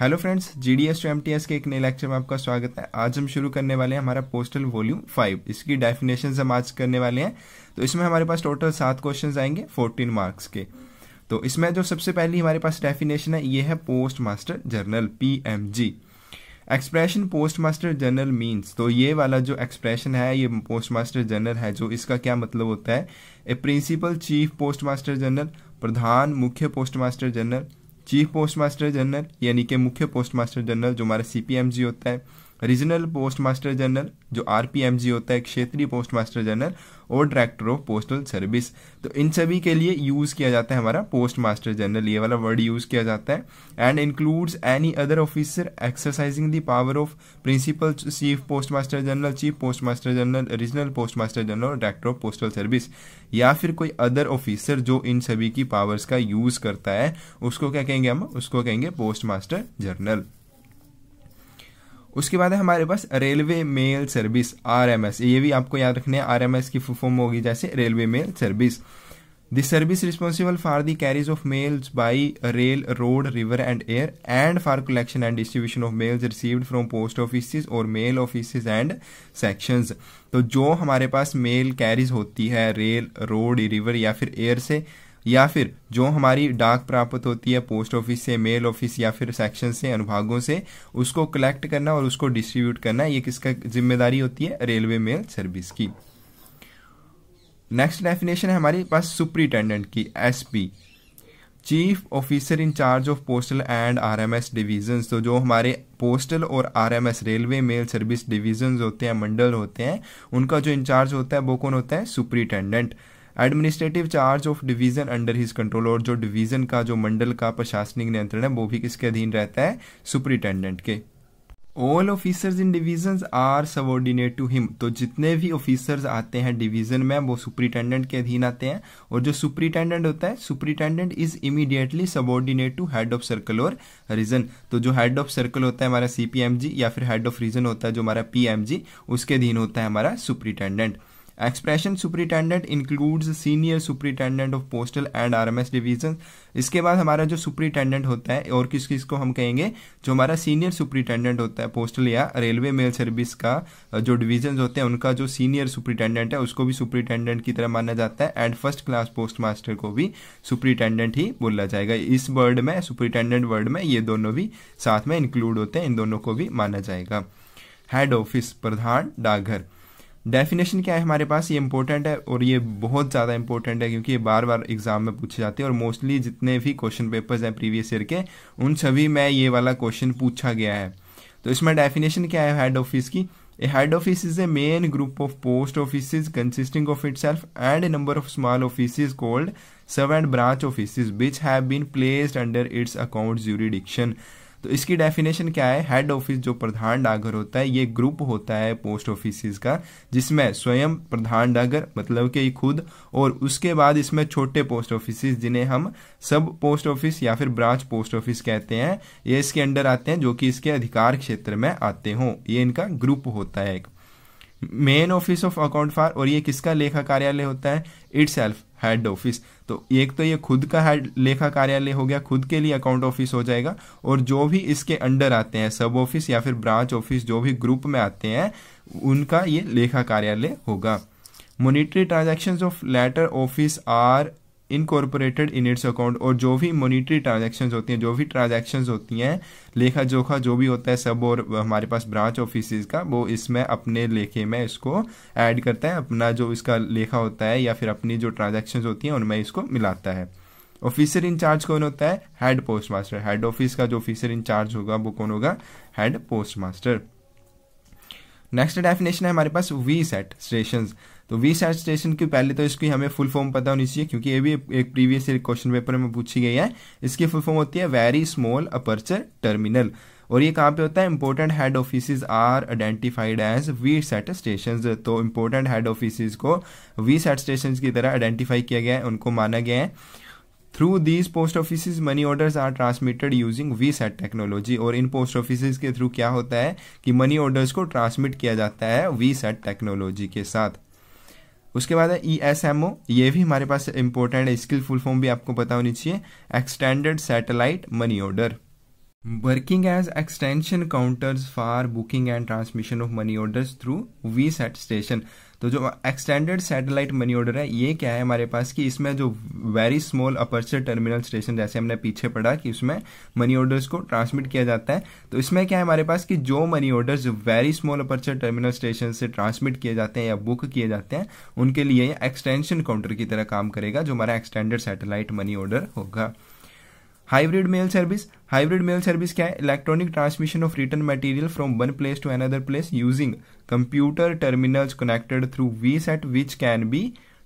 hello friends GDS to MTS के एक नए लेक्चर में आपका स्वागत है आज हम शुरू करने वाले हैं हमारा पोस्टल वॉल्यूम फाइव इसकी डेफिनेशन हम आज करने वाले हैं तो इसमें हमारे पास टोटल सात क्वेश्चन आएंगे फोर्टीन मार्क्स के तो इसमें जो सबसे पहली हमारे पास डेफिनेशन है ये है post master general P M G expression post master general means तो ये वाला जो एक्सप्रेशन है ये पोस्ट मास्टर जनरल है जो इसका क्या मतलब होता है a principal chief post master general प्रधान मुख्य post master general chief post master general यानी कि मुख्य पोस्ट मास्टर जनरल जो हमारा सी होता है रीजनल पोस्ट मास्टर जनरल जो आर होता है क्षेत्रीय पोस्ट मास्टर जनरल और डायरेक्टर ऑफ पोस्टल सर्विस तो इन सभी के लिए यूज़ किया जाता है हमारा पोस्ट मास्टर जनरल ये वाला वर्ड यूज़ किया जाता है and includes any other officer exercising the power of principal chief post master general chief post master general regional post master general और डायरेक्टर ऑफ पोस्टल सर्विस या फिर कोई other officer जो इन सभी की पावर्स का यूज़ करता है उसको क्या कहेंगे हम उसको कहेंगे पोस्ट मास्टर जनरल उसके बाद है हमारे पास railway mail service R M S ये भी आपको याद रखना है आर एम एस की फॉर्म होगी जैसे railway mail service the service responsible for the carriage of mails by rail road river and air and for collection and distribution of mails receive from post office और mail office and sections तो जो हमारे पास mail carries होती है rail road river या फिर air से या फिर जो हमारी डाक प्राप्त होती है पोस्ट ऑफिस से मेल ऑफिस या फिर सेक्शन से अनुभागों से उसको कलेक्ट करना और उसको डिस्ट्रीब्यूट करना ये किसका जिम्मेदारी होती है रेलवे मेल सर्विस की नेक्स्ट डेफिनेशन है हमारे पास सुप्रिंटेंडेंट की एस chief officer in charge of postal and RMS division तो जो हमारे पोस्टल और RMS railway mail service division होते हैं मंडल होते हैं उनका जो इंचार्ज होता है वो कौन होता है superintendent administrative charge of division under his control और जो डिवीजन का जो मंडल का प्रशासनिक नियंत्रण है वो भी किसके अधीन रहता है सुपरिटेंडेंट के all officers in division are subordinate to him तो जितने भी ऑफिसर्स आते हैं डिवीजन में वो सुपरिटेंडेंट के अधीन आते हैं और जो सुपरिटेंडेंट होता है superintendent is immediately subordinate to head of circle और रीजन तो जो हेड ऑफ सर्कल होता है हमारा सीपीएमजी या फिर हेड ऑफ रीजन होता है जो हमारा पीएमजी उसके अधीन होता है हमारा superintendent expression superintendent includes senior superintendent of postal and RMS division इसके बाद हमारा जो सुपरिटेंडेंट होता है और किस किस को हम कहेंगे जो हमारा सीनियर सुपरिटेंडेंट होता है पोस्टल या रेलवे मेल सर्विस का जो डिवीजन होते हैं उनका जो सीनियर सुपरिटेंडेंट है उसको भी सुपरिटेंडेंट की तरह माना जाता है and first class post master को भी सुपरिटेंडेंट ही बोला जाएगा इस वर्ड में सुपरिटेंडेंट वर्ड में ये दोनों भी साथ में इंक्लूड होते हैं इन दोनों को भी माना जाएगा हेड ऑफिस प्रधान डाकघर डेफिनेशन क्या है हमारे पास ये इंपॉर्टेंट है और ये बहुत ज्यादा इंपॉर्टेंट है क्योंकि ये बार बार एग्जाम में पूछे जाते हैं और मोस्टली जितने भी क्वेश्चन पेपर्स हैं प्रीवियस ईयर के उन सभी में ये वाला क्वेश्चन पूछा गया है तो इसमें डेफिनेशन क्या है हेड ऑफिस की head office is a main group of post office consisting of itself and a number of small office called sub and branch office which have been placed under its account jurisdiction diction तो इसकी definition क्या है head office जो प्रधान डाकघर होता है ये group होता है पोस्ट ऑफिस का जिसमें स्वयं प्रधान डाकघर मतलब कि खुद और उसके बाद इसमें छोटे पोस्ट ऑफिस जिन्हें हम सब पोस्ट ऑफिस या फिर ब्रांच पोस्ट ऑफिस कहते हैं ये इसके अंडर आते हैं जो कि इसके अधिकार क्षेत्र में आते हों ये इनका ग्रुप होता है एक main office of account for और ये किसका लेखा कार्यालय होता है इट सेल्फ हेड ऑफिस तो एक तो ये खुद का हेड लेखा कार्यालय हो गया खुद के लिए अकाउंट ऑफिस हो जाएगा और जो भी इसके अंडर आते हैं सब ऑफिस या फिर ब्रांच ऑफिस जो भी ग्रुप में आते हैं उनका ये लेखा कार्यालय होगा monetary transaction of latter office are incorporated in its account और जो भी मोनिट्री ट्रांजेक्शन होती हैं जो भी ट्रांजेक्शन होती हैं लेखा जोखा जो भी होता है सब और हमारे पास ब्रांच ऑफिस का वो इसमें अपने लेखे में इसको ऐड करता है अपना जो इसका लेखा होता है या फिर अपनी जो ट्रांजेक्शन होती हैं उनमें इसको मिलाता है ऑफिसर इंचार्ज कौन होता है head post master head office का जो ऑफिसर इंचार्ज होगा वो कौन होगा head post master next definition है हमारे पास वी सेट स्टेशन तो वी सैचुरेशन स्टेशन की पहले तो इसकी हमें फुल फॉर्म पता होनी चाहिए क्योंकि ये भी एक प्रीवियस क्वेश्चन पेपर में पूछी गई है इसकी फुल फॉर्म होती है वेरी स्मॉल अपर्चर टर्मिनल और ये कहाँ पे होता है important head office are identified as VSAT station तो इंपॉर्टेंट हेड ऑफिस को वी सेट स्टेशन की तरह आइडेंटिफाई किया गया है उनको माना गया है through these post office money order are transmitted using VSAT technology और इन पोस्ट ऑफिस के थ्रू क्या होता है कि मनी ऑर्डर्स को ट्रांसमिट किया जाता है वी सेट टेक्नोलॉजी के साथ उसके बाद है ई एस एम ओ ये भी हमारे पास इंपॉर्टेंट है स्किल फुल फॉर्म भी आपको पता होनी चाहिए extended satellite money order working as extension counters for booking and transmission of money order through VSAT station तो जो एक्सटेंडेड सैटेलाइट मनी ऑर्डर है ये क्या है हमारे पास कि इसमें जो very small aperture terminal station जैसे हमने पीछे पढ़ा कि उसमें मनी ऑर्डर्स को ट्रांसमिट किया जाता है तो इसमें क्या है हमारे पास कि जो money orders very small aperture terminal station से ट्रांसमिट किए जाते हैं या बुक किए जाते हैं उनके लिए एक्सटेंशन काउंटर की तरह काम करेगा जो हमारा एक्सटेंडेड सैटेलाइट मनी ऑर्डर होगा hybrid mail service hybrid mail service क्या है electronic transmission of written material from one place to another place using computer terminals connected through VSAT which can be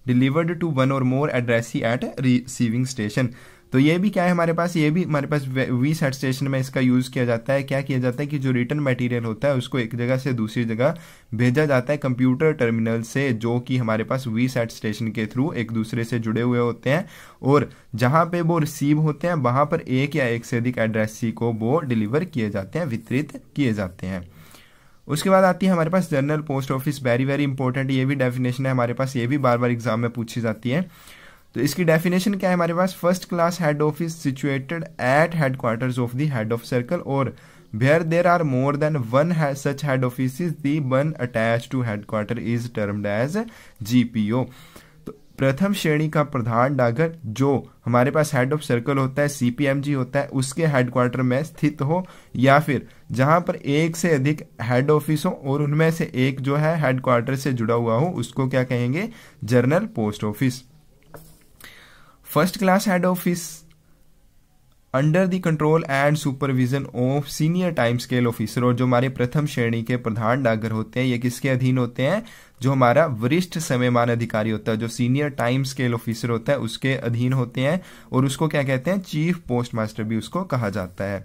delivered to one or more addressee at receiving station तो ये भी क्या है हमारे पास ये भी हमारे पास वी सेट स्टेशन में इसका यूज़ किया जाता है क्या किया जाता है कि जो रिटर्न मटेरियल होता है उसको एक जगह से दूसरी जगह भेजा जाता है कंप्यूटर टर्मिनल से जो कि हमारे पास वी सेट स्टेशन के थ्रू एक दूसरे से जुड़े हुए होते हैं और जहां पे वो रिसीव होते हैं वहां पर एक या एक से अधिक एड्रेस सी को वो डिलीवर किए जाते हैं वितरित किए जाते हैं उसके बाद आती है हमारे पास general post office very very important ये भी डेफिनेशन है हमारे पास ये भी बार बार एग्जाम में पूछी जाती है तो इसकी डेफिनेशन क्या है हमारे पास first class head office situated at head of the head of circle और where there are more than one such head office the one attach to headquarter is termed as GPO प्रथम श्रेणी का प्रधान डाकघर जो हमारे पास head of circle होता है सीपीएमजी होता है उसके हेडक्वार्टर में स्थित हो या फिर जहां पर एक से अधिक हेड ऑफिस हो और उनमें से एक जो है हेडक्वार्टर से जुड़ा हुआ हो उसको क्या कहेंगे general post office First class head office under the control and supervision of senior time scale officer और जो हमारे प्रथम श्रेणी के प्रधान डाकघर होते हैं ये किसके अधीन होते हैं जो हमारा वरिष्ठ समयमान अधिकारी होता है जो सीनियर टाइम स्केल ऑफिसर होता है उसके अधीन होते हैं और उसको क्या कहते हैं चीफ पोस्ट मास्टर भी उसको कहा जाता है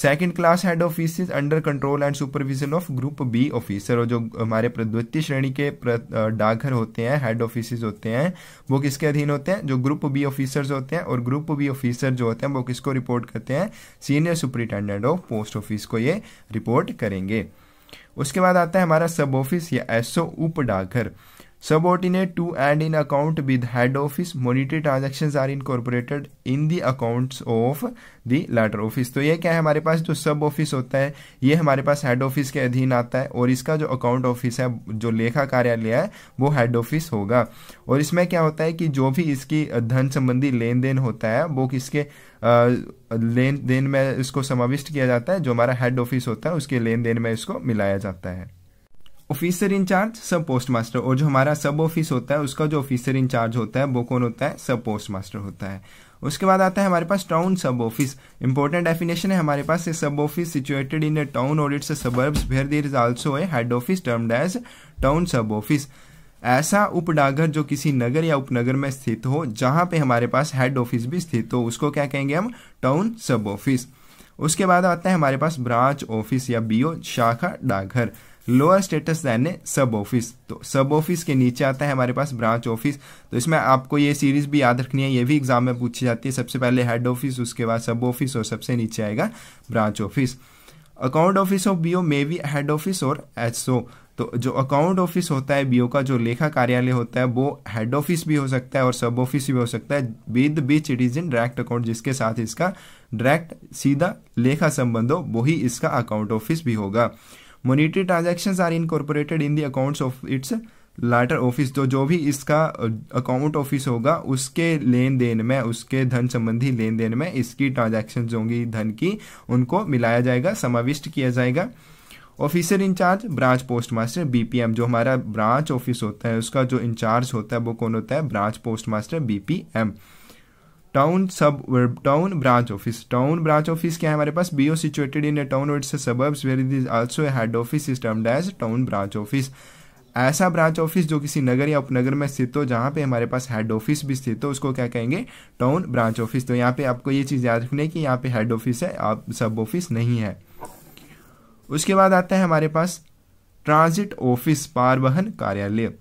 second class head office under control and supervision of group B officer और जो हमारे द्वितीय श्रेणी के डाकघर होते हैं हेड ऑफिस होते हैं वो किसके अधीन होते हैं जो ग्रुप बी ऑफिसर्स होते हैं और ग्रुप बी ऑफिसर जो होते हैं वो किसको रिपोर्ट करते हैं senior superintendent of post office को ये रिपोर्ट करेंगे उसके बाद आता है हमारा सब ऑफिस या एसओ उप डाकघर subordinate to and in account with head office monetary transactions are incorporated in the accounts of the latter office तो ये क्या है हमारे पास जो सब ऑफिस होता है ये हमारे पास हेड ऑफिस के अधीन आता है और इसका जो अकाउंट ऑफिस है जो लेखा कार्यालय है वो हेड ऑफिस होगा और इसमें क्या होता है कि जो भी इसकी धन संबंधी लेन देन होता है वो किसके लेन देन में इसको समाविष्ट किया जाता है जो हमारा हेड ऑफिस होता है उसके लेन देन में इसको मिलाया जाता है officer in charge sub post master और जो हमारा सब ऑफिस होता है उसका जो ऑफिसर इंचार्ज होता है वो कौन होता है सब पोस्ट मास्टर होता है उसके बाद आता है हमारे पास town sub office important definition है हमारे पास sub office situated in a town और its suburbs where there is also a head office termed as town sub office ऐसा उपडागर जो किसी नगर या उपनगर में स्थित हो जहाँ पे हमारे पास हेड ऑफिस भी स्थित हो उसको क्या कहेंगे हम टाउन सब ऑफिस उसके बाद आता है हमारे पास ब्रांच ऑफिस या बीओ शाखा डाकघर लोअर स्टेटस ए सब ऑफिस तो सब ऑफिस के नीचे आता है हमारे पास ब्रांच ऑफिस तो इसमें आपको ये सीरीज भी याद रखनी है ये भी एग्जाम में पूछी जाती है सबसे पहले हेड ऑफिस उसके बाद सब ऑफिस और सबसे नीचे आएगा branch office account office of BO may be head office और एचओ तो जो अकाउंट ऑफिस होता है बीओ का जो लेखा कार्यालय होता है वो हेड ऑफिस भी हो सकता है और सब ऑफिस भी हो सकता है with which it is in direct account जिसके साथ इसका डायरेक्ट सीधा लेखा संबंध हो वही इसका अकाउंट ऑफिस भी होगा monetary transaction are incorporated in the accounts of its latter office तो जो भी इसका अकाउंट ऑफिस होगा उसके लेन देन में उसके धन संबंधी लेन देन में इसकी ट्रांजेक्शन होंगी धन की उनको मिलाया जाएगा समाविष्ट किया जाएगा officer in charge branch post master BPM जो हमारा ब्रांच ऑफिस होता है उसका जो इंचार्ज होता है वो कौन होता है branch post master BPM town sub verb town branch office town branch office क्या है हमारे पास BO situated in a town और suburbs where it is also head office is termed as town branch office ऐसा branch office जो किसी नगर या उपनगर में स्थित हो जहां पे हमारे पास हेड ऑफिस भी स्थित हो उसको क्या कहेंगे टाउन ब्रांच ऑफिस तो यहाँ पे आपको ये चीज़ याद रखनी है कि यहाँ पे हेड ऑफिस है आप सब ऑफिस नहीं है उसके बाद आता है हमारे पास ट्रांजिट ऑफिस पारवहन कार्यालय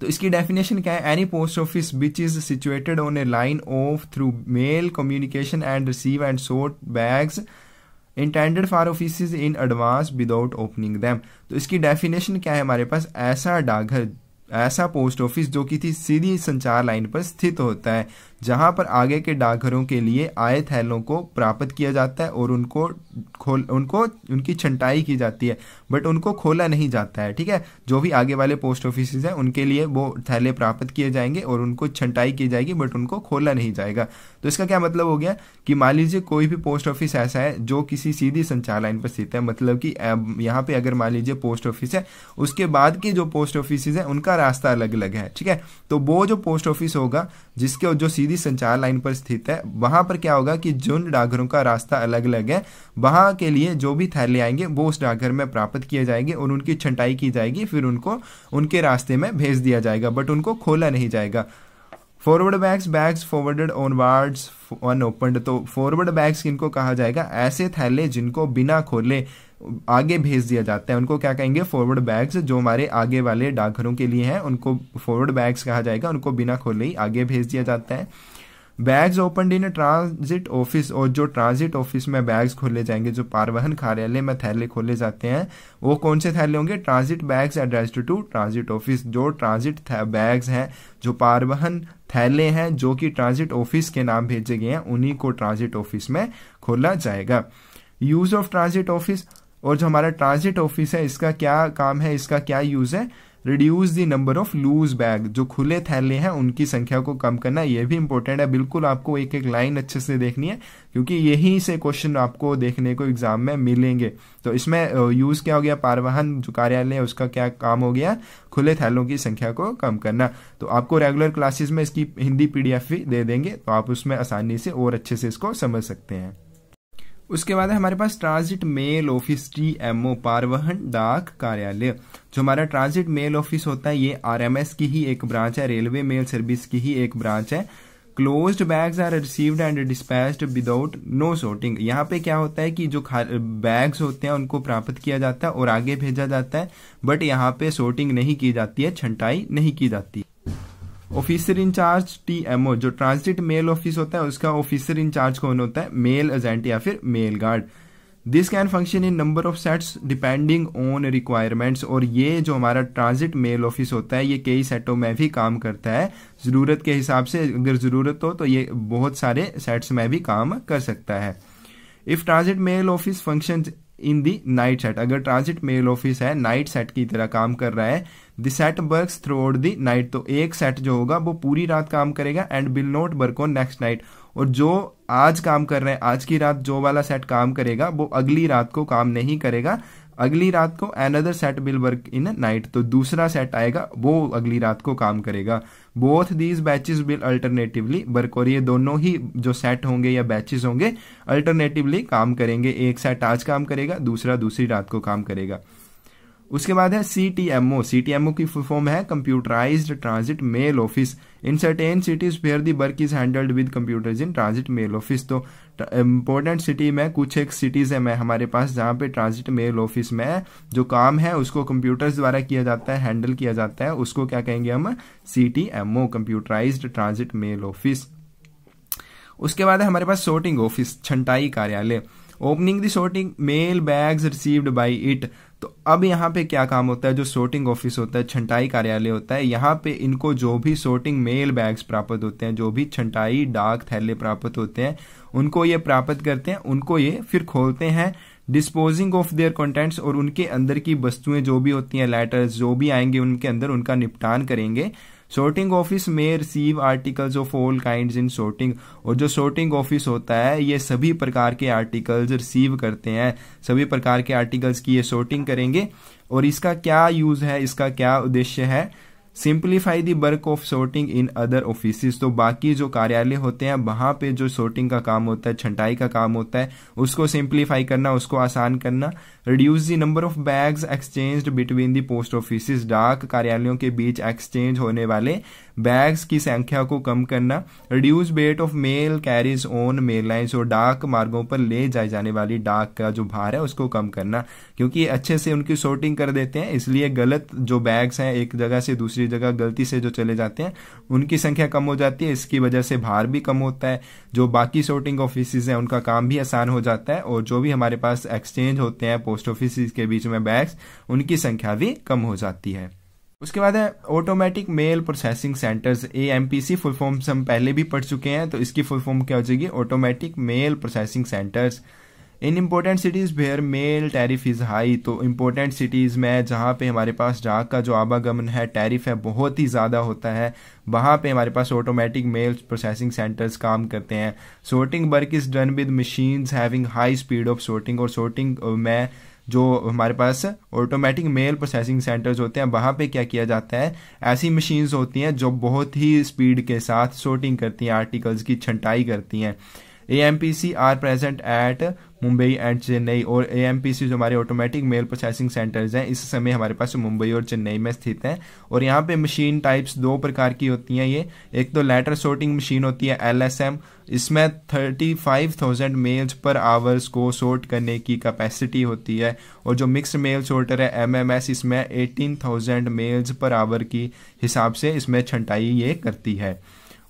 तो इसकी डेफिनेशन क्या है any post office which is situated on a line of through mail communication and receive and sort bags intended for office in advance without opening them तो इसकी डेफिनेशन क्या है हमारे पास ऐसा डाकघर ऐसा पोस्ट ऑफिस जो कि थी सीधी संचार लाइन पर स्थित होता है जहां पर आगे के डाकघरों के लिए आए थैलों को प्राप्त किया जाता है और उनको खोल उनको उनकी छंटाई की जाती है बट उनको खोला नहीं जाता है ठीक है जो भी आगे वाले पोस्ट ऑफिस हैं उनके लिए वो थैले प्राप्त किए जाएंगे और उनको छंटाई की जाएगी बट उनको खोला नहीं जाएगा तो इसका क्या मतलब हो गया कि मान लीजिए कोई भी पोस्ट ऑफिस ऐसा है जो किसी सीधी संचार लाइन पर स्थित है मतलब कि यहाँ पे अगर मान लीजिए पोस्ट ऑफिस है उसके बाद के जो पोस्ट ऑफिस हैं उनका रास्ता अलग अलग है ठीक है तो वो जो पोस्ट ऑफिस होगा जिसके जो सीधे सीधी संचार लाइन पर स्थित है वहां पर क्या होगा कि जिन डाकघरों का रास्ता अलग अलग है वहां के लिए जो भी थैले आएंगे वो उस डाकघर में प्राप्त किए जाएंगे और उनकी छंटाई की जाएगी फिर उनको उनके रास्ते में भेज दिया जाएगा बट उनको खोला नहीं जाएगा forward bags bags forwarded on onwards unopened तो फॉरवर्ड बैग्स किनको कहा जाएगा ऐसे थैले जिनको बिना खोले आगे भेज दिया जाता है उनको क्या कहेंगे फॉरवर्ड बैग्स जो हमारे आगे वाले डाकघरों के लिए हैं उनको फॉरवर्ड बैग्स कहा जाएगा उनको बिना खोले ही आगे भेज दिया जाता है bags open in transit office और जो ट्रांजिट ऑफिस में बैग्स खोले जाएंगे जो पारवहन कार्यालय में थैले खोले जाते हैं वो कौन से थैले होंगे transit bags addressed to transit office जो ट्रांजिट बैग्स हैं जो पारवहन थैले हैं जो कि ट्रांजिट ऑफिस के नाम भेजे गए हैं उन्हीं को ट्रांजिट ऑफिस में खोला जाएगा यूज ऑफ ट्रांजिट ऑफिस और जो हमारा ट्रांजिट ऑफिस है इसका क्या काम है इसका क्या यूज है reduce the number of loose bag जो खुले थैले हैं उनकी संख्या को कम करना यह भी इंपॉर्टेंट है बिल्कुल आपको एक एक लाइन अच्छे से देखनी है क्योंकि यही से क्वेश्चन आपको देखने को एग्जाम में मिलेंगे तो इसमें यूज क्या हो गया पारवाहन जो कार्यालय है उसका क्या काम हो गया खुले थैलों की संख्या को कम करना तो आपको रेगुलर क्लासेस में इसकी हिंदी पीडीएफ भी दे देंगे तो आप उसमें आसानी से और अच्छे से इसको समझ सकते हैं उसके बाद है हमारे पास transit mail office T M O पारवहन डाक कार्यालय जो हमारा ट्रांजिट मेल ऑफिस होता है ये आर एम एस की ही एक ब्रांच है रेलवे मेल सर्विस की ही एक ब्रांच है close bags are received and dispatch without no sorting यहाँ पे क्या होता है कि जो बैग्स होते हैं उनको प्राप्त किया जाता है और आगे भेजा जाता है बट यहाँ पे सॉर्टिंग नहीं की जाती है छंटाई नहीं की जाती officer in charge T M O जो ट्रांसिट मेल ऑफिस होता है उसका ऑफिसर इंचार्ज कौन होता है मेल एजेंट या फिर mail guard this can function in number of sets depending on requirements और ये जो हमारा ट्रांजिट मेल ऑफिस होता है ये कई सेटों में भी काम करता है ज़रूरत के हिसाब से अगर ज़रूरत हो तो ये बहुत सारे सेट्स में भी काम कर सकता है if transit mail office function in the night set अगर ट्रांसिट मेल ऑफिस है नाइट सेट की तरह काम कर रहा है the set work throughout the night तो एक सेट जो होगा वो पूरी रात काम करेगा and will not work on next night और जो आज काम कर रहे हैं आज की रात जो वाला सेट काम करेगा वो अगली रात को काम नहीं करेगा अगली रात को another set will work in night तो दूसरा सेट आएगा वो अगली रात को काम करेगा both these batches will alternatively work और ये दोनों ही जो सेट होंगे या बैचेस होंगे अल्टरनेटिवली काम करेंगे एक सेट आज काम करेगा दूसरा दूसरी रात को काम करेगा उसके बाद है C T M O C T M O की फॉर्म है computerise transit mail office in certain cities where the work is handled with computer in transit mail office तो इम्पोर्टेंट सिटी में कुछ एक सिटीज है मैं हमारे पास जहां पे ट्रांजिट मेल ऑफिस में जो काम है उसको कंप्यूटर्स द्वारा किया जाता है हैंडल किया जाता है उसको क्या कहेंगे हम C T M O computerise transit mail office उसके बाद है हमारे पास सोर्टिंग ऑफिस छंटाई कार्यालय opening the sorting mail bags received by it तो अब यहाँ पे क्या काम होता है जो सोर्टिंग ऑफिस होता है छंटाई कार्यालय होता है यहाँ पे इनको जो भी सोर्टिंग मेल बैग्स प्राप्त होते हैं जो भी छंटाई डाक थैले प्राप्त होते हैं उनको ये प्राप्त करते हैं उनको ये फिर खोलते हैं डिस्पोजिंग ऑफ देयर कॉन्टेंट्स और उनके अंदर की वस्तुएं जो भी होती हैं लेटर्स जो भी आएंगे उनके अंदर उनका निपटान करेंगे सॉर्टिंग ऑफिस में receive articles of all kind in sorting और जो सॉर्टिंग ऑफिस होता है ये सभी प्रकार के आर्टिकल्स रिसीव करते हैं सभी प्रकार के आर्टिकल्स की ये सॉर्टिंग करेंगे और इसका क्या यूज है इसका क्या उद्देश्य है simplify the work of sorting in other office तो बाकी जो कार्यालय होते हैं वहां पे जो सोर्टिंग का काम होता है छंटाई का काम होता है उसको सिंप्लीफाई करना उसको आसान करना reduce the number of bags exchange between the post office डाक कार्यालयों के बीच एक्सचेंज होने वाले बैग्स की संख्या को कम करना reduce weight of mail carriage on mail lines और डाक मार्गों पर ले जाए जाने वाली डाक का जो भार है उसको कम करना क्योंकि अच्छे से उनकी सॉर्टिंग कर देते हैं इसलिए गलत जो बैग्स हैं एक जगह से दूसरी जगह गलती से जो चले जाते हैं उनकी संख्या कम हो जाती है इसकी वजह से भार भी कम होता है जो बाकी शोटिंग ऑफिस हैं उनका काम भी आसान हो जाता है और जो भी हमारे पास एक्सचेंज होते हैं पोस्ट ऑफिस के बीच में बैग्स उनकी संख्या भी कम हो जाती है उसके बाद है automatic mail processing centres A M P C full form से हम पहले भी पढ़ चुके हैं तो इसकी फुल फॉर्म क्या हो जाएगी automatic mail processing centres in important cities where mail tariff is high तो इम्पोर्टेंट सिटीज़ में जहाँ पे हमारे पास डाक का जो आवागमन है टैरिफ है बहुत ही ज़्यादा होता है वहाँ पे हमारे पास ऑटोमेटिक मेल प्रोसेसिंग सेंटर्स काम करते हैं sorting work is done with machines having high speed of sorting और सोर्टिंग में जो हमारे पास ऑटोमेटिक मेल प्रोसेसिंग सेंटर्स होते हैं वहाँ पे क्या किया जाता है ऐसी मशीन्स होती हैं जो बहुत ही स्पीड के साथ शोटिंग करती हैं आर्टिकल्स की छंटाई करती हैं A M P C are present at Mumbai and Chennai और ए जो हमारे ऑटोमेटिक मेल प्रोसेसिंग सेंटर्स हैं इस समय हमारे पास मुंबई और चेन्नई में स्थित हैं और यहाँ पे मशीन टाइप्स दो प्रकार की होती हैं ये एक तो लेटर सॉर्टिंग मशीन होती है एल इसमें thirty five thousand mails per hours को सॉर्ट करने की कैपेसिटी होती है और जो मिक्स मेल सॉर्टर है एमएमएस इसमें eighteen thousand mails per hour की हिसाब से इसमें छंटाई ये करती है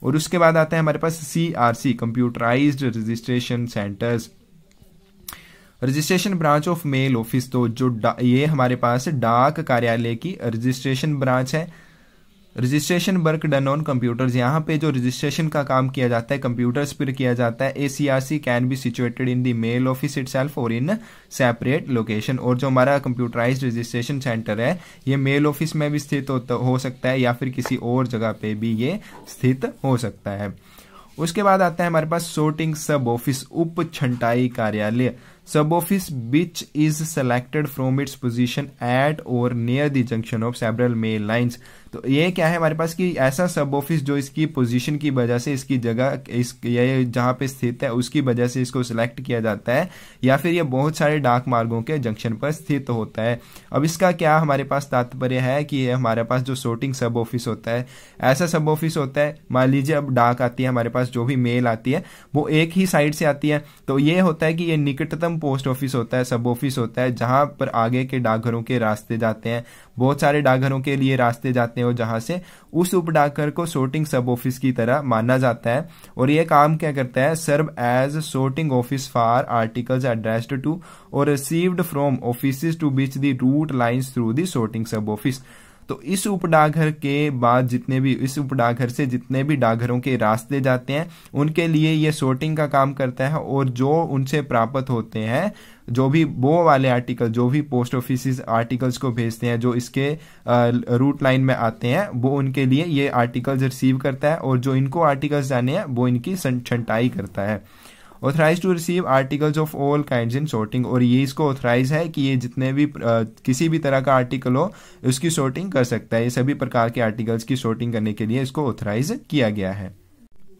और उसके बाद आता है हमारे पास C R C computerise registration centres registration branch of mail office तो जो ये हमारे पास डाक कार्यालय की रजिस्ट्रेशन ब्रांच है registration work done on computers यहाँ पे जो रजिस्ट्रेशन का काम किया जाता है कंप्यूटर्स पर किया जाता है a can be situated in the mail office itself और इन सेपरेट लोकेशन और जो हमारा कंप्यूटराइज रजिस्ट्रेशन सेंटर है ये मेल ऑफिस में भी स्थित हो सकता है या फिर किसी और जगह पे भी ये स्थित हो सकता है उसके बाद आता है हमारे पास सोटिंग सब ऑफिस उप छंटाई कार्यालय Suboffice which is selected from its position at or near the junction of several main lines तो ये क्या है हमारे पास कि ऐसा सब ऑफिस जो इसकी पोजीशन की वजह से इसकी जगह इस ये जहाँ पे स्थित है उसकी वजह से इसको सिलेक्ट किया जाता है या फिर ये बहुत सारे डाक मार्गों के जंक्शन पर स्थित होता है अब इसका क्या हमारे पास तात्पर्य है कि ये हमारे पास जो सोर्टिंग सब ऑफिस होता है ऐसा सब ऑफिस होता है मान लीजिए अब डाक आती है हमारे पास जो भी मेल आती है वो एक ही साइड से आती है तो ये होता है कि ये निकटतम पोस्ट ऑफिस होता है सब ऑफिस होता है जहां पर आगे के डाकघरों के रास्ते जाते हैं बहुत सारे डाकघरों के लिए रास्ते जाते हैं और जहां से उस उप डाकघर को सोर्टिंग सब ऑफिस की तरह माना जाता है और ये काम क्या करता है serve as sorting office for articles addressed to और received from office to which the route lines through the sorting sub office तो इस उप के बाद जितने भी इस उप से जितने भी डाकघरों के रास्ते जाते हैं उनके लिए ये सोर्टिंग का काम करता है और जो उनसे प्राप्त होते हैं जो भी वो वाले आर्टिकल जो भी पोस्ट ऑफिस आर्टिकल्स को भेजते हैं जो इसके रूट लाइन में आते हैं वो उनके लिए ये आर्टिकल्स रिसीव करता है और जो इनको आर्टिकल्स जाने हैं वो इनकी छंटाई करता है authorise to receive articles of all kind in sorting और ये इसको ऑथराइज है कि ये जितने भी आ, किसी भी तरह का आर्टिकल हो उसकी शॉर्टिंग कर सकता है ये सभी प्रकार के आर्टिकल्स की शॉर्टिंग करने के लिए इसको ऑथराइज किया गया है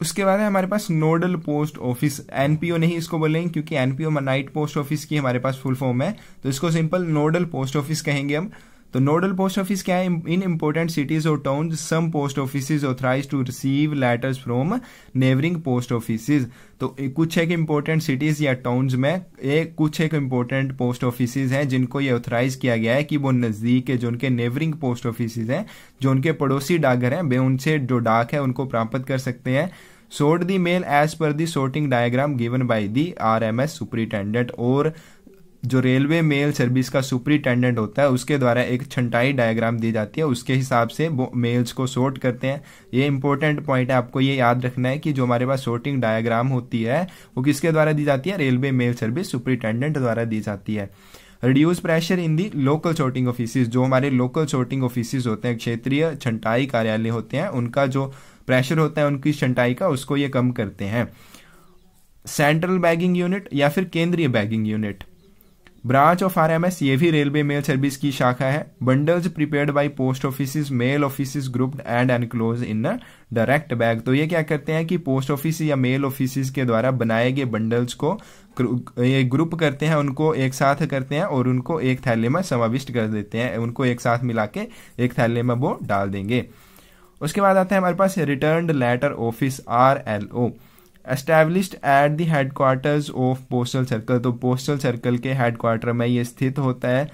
उसके बाद है हमारे पास नोडल पोस्ट ऑफिस एनपीओ नहीं इसको बोलेंगे क्योंकि एनपीओ नाइट पोस्ट ऑफिस की हमारे पास फुल फॉर्म है तो इसको सिंपल नोडल पोस्ट ऑफिस कहेंगे हम तो नोडल पोस्ट ऑफिस क्या है इन इंपॉर्टेंट सिटीज और town some post office authorise to receive letters from neighbouring post office तो कुछ एक इंपॉर्टेंट सिटीज या टाउन्स में एक कुछ एक इंपॉर्टेंट पोस्ट ऑफिस हैं जिनको ये ऑथराइज किया गया है कि वो नजदीक है जो उनके नेबरिंग पोस्ट ऑफिस हैं जो उनके पड़ोसी डाकघर हैं वे उनसे जो डाक है उनको प्राप्त कर सकते हैं sort the mail as per the sorting diagram given by the R M S superintendent और जो रेलवे मेल सर्विस का सुपरिटेंडेंट होता है उसके द्वारा एक छंटाई डायग्राम दी जाती है उसके हिसाब से वो मेल्स को सॉर्ट करते हैं ये इंपॉर्टेंट पॉइंट है आपको ये याद रखना है कि जो हमारे पास सॉर्टिंग डायग्राम होती है वो किसके द्वारा दी जाती है रेलवे मेल सर्विस सुपरिटेंडेंट द्वारा दी जाती है reduce pressure in the local sorting office जो हमारे लोकल शॉर्टिंग ऑफिस होते हैं क्षेत्रीय छंटाई कार्यालय होते हैं उनका जो प्रेशर होता है उनकी छंटाई का उसको ये कम करते हैं सेंट्रल बैगिंग यूनिट या फिर केंद्रीय bagging unit branch of RMS ये भी रेलवे मेल सर्विस की शाखा है bundles prepared by post office mail office group and enclose in direct bag तो ये क्या करते हैं कि पोस्ट ऑफिस या मेल ऑफिस के द्वारा बनाए गए बंडल्स को ये ग्रुप करते हैं उनको एक साथ करते हैं और उनको एक थैले में समाविष्ट कर देते हैं उनको एक साथ मिला के एक थैले में वो डाल देंगे उसके बाद आता है हमारे पास return letter office R L O established at the headquarters of postal circle तो पोस्टल सर्कल के हेडक्वार्टर में ये स्थित होता है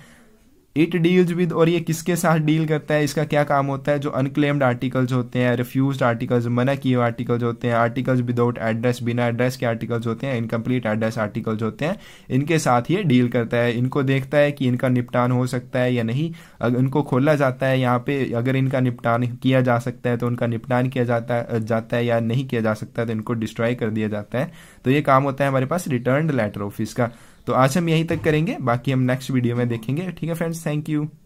इट डील्स विद और ये किसके साथ डील करता है इसका क्या काम होता है जो अनक्लेम्ड आर्टिकल्स होते हैं रिफ्यूज आर्टिकल्स मना किए आर्टिकल्स होते हैं आर्टिकल्स विदाउट एड्रेस बिना एड्रेस के आर्टिकल्स होते हैं इनकम्प्लीट एड्रेस आर्टिकल्स होते हैं इनके साथ ये डील करता है इनको देखता है कि इनका निपटान हो सकता है या नहीं अगर इनको खोला जाता है यहाँ पे अगर इनका निपटान किया जा सकता है तो उनका निपटान किया जाता है जाता है या नहीं किया जा सकता है तो इनको डिस्ट्रॉय कर दिया जाता है तो ये काम होता है हमारे पास रिटर्न लेटर ऑफिस का तो आज हम यहीं तक करेंगे बाकी हम नेक्स्ट वीडियो में देखेंगे ठीक है फ्रेंड्स थैंक यू